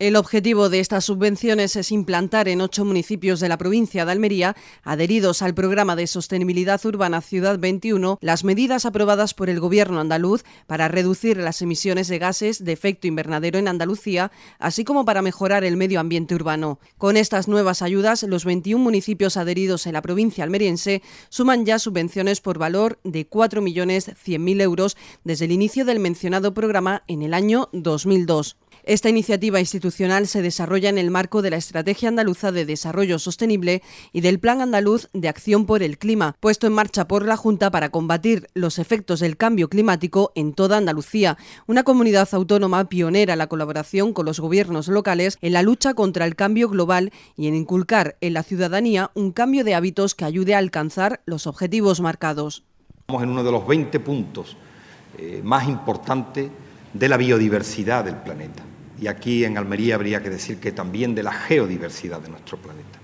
El objetivo de estas subvenciones es implantar en ocho municipios de la provincia de Almería, adheridos al programa de sostenibilidad urbana Ciudad 21, las medidas aprobadas por el Gobierno andaluz para reducir las emisiones de gases de efecto invernadero en Andalucía, así como para mejorar el medio ambiente urbano. Con estas nuevas ayudas, los 21 municipios adheridos en la provincia almeriense suman ya subvenciones por valor de 4.100.000 euros desde el inicio del mencionado programa en el año 2002. Esta iniciativa institucional se desarrolla en el marco de la Estrategia Andaluza de Desarrollo Sostenible y del Plan Andaluz de Acción por el Clima, puesto en marcha por la Junta para combatir los efectos del cambio climático en toda Andalucía, una comunidad autónoma pionera en la colaboración con los gobiernos locales en la lucha contra el cambio global y en inculcar en la ciudadanía un cambio de hábitos que ayude a alcanzar los objetivos marcados. Estamos en uno de los 20 puntos eh, más importantes de la biodiversidad del planeta y aquí en Almería habría que decir que también de la geodiversidad de nuestro planeta.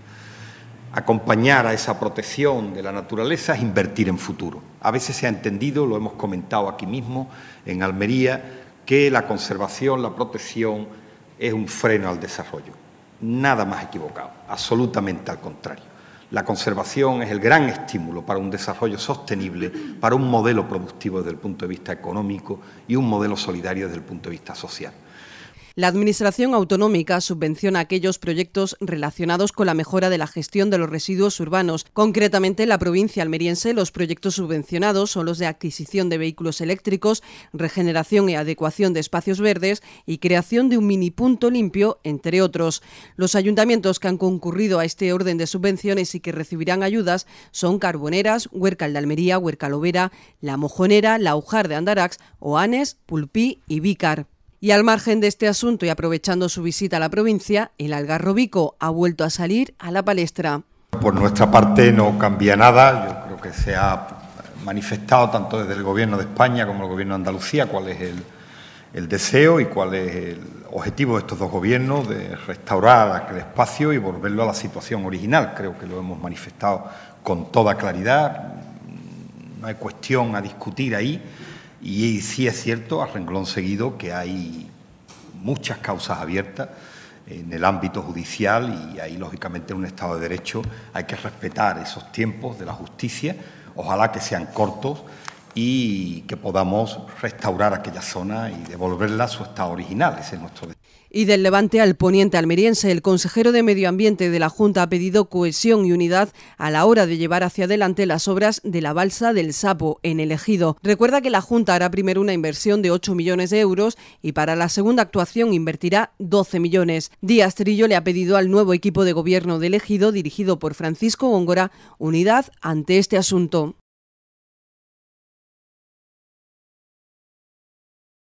Acompañar a esa protección de la naturaleza es invertir en futuro. A veces se ha entendido, lo hemos comentado aquí mismo en Almería, que la conservación, la protección es un freno al desarrollo. Nada más equivocado, absolutamente al contrario. La conservación es el gran estímulo para un desarrollo sostenible, para un modelo productivo desde el punto de vista económico y un modelo solidario desde el punto de vista social. La Administración Autonómica subvenciona aquellos proyectos relacionados con la mejora de la gestión de los residuos urbanos. Concretamente, en la provincia almeriense, los proyectos subvencionados son los de adquisición de vehículos eléctricos, regeneración y adecuación de espacios verdes y creación de un mini punto limpio, entre otros. Los ayuntamientos que han concurrido a este orden de subvenciones y que recibirán ayudas son Carboneras, Huércal de Almería, Huércal La Mojonera, La Ujar de Andarax, Oanes, Pulpí y Vícar. Y al margen de este asunto y aprovechando su visita a la provincia, el algarrobico ha vuelto a salir a la palestra. Por nuestra parte no cambia nada, yo creo que se ha manifestado tanto desde el Gobierno de España como el Gobierno de Andalucía cuál es el, el deseo y cuál es el objetivo de estos dos gobiernos de restaurar aquel espacio y volverlo a la situación original. Creo que lo hemos manifestado con toda claridad, no hay cuestión a discutir ahí. Y sí es cierto, a renglón seguido, que hay muchas causas abiertas en el ámbito judicial y ahí, lógicamente, en un Estado de Derecho hay que respetar esos tiempos de la justicia, ojalá que sean cortos y que podamos restaurar aquella zona y devolverla a su estado original. Ese es nuestro y del levante al poniente almeriense, el consejero de Medio Ambiente de la Junta ha pedido cohesión y unidad a la hora de llevar hacia adelante las obras de la balsa del Sapo en el Ejido. Recuerda que la Junta hará primero una inversión de 8 millones de euros y para la segunda actuación invertirá 12 millones. Díaz Trillo le ha pedido al nuevo equipo de gobierno de Ejido, dirigido por Francisco Góngora, unidad ante este asunto.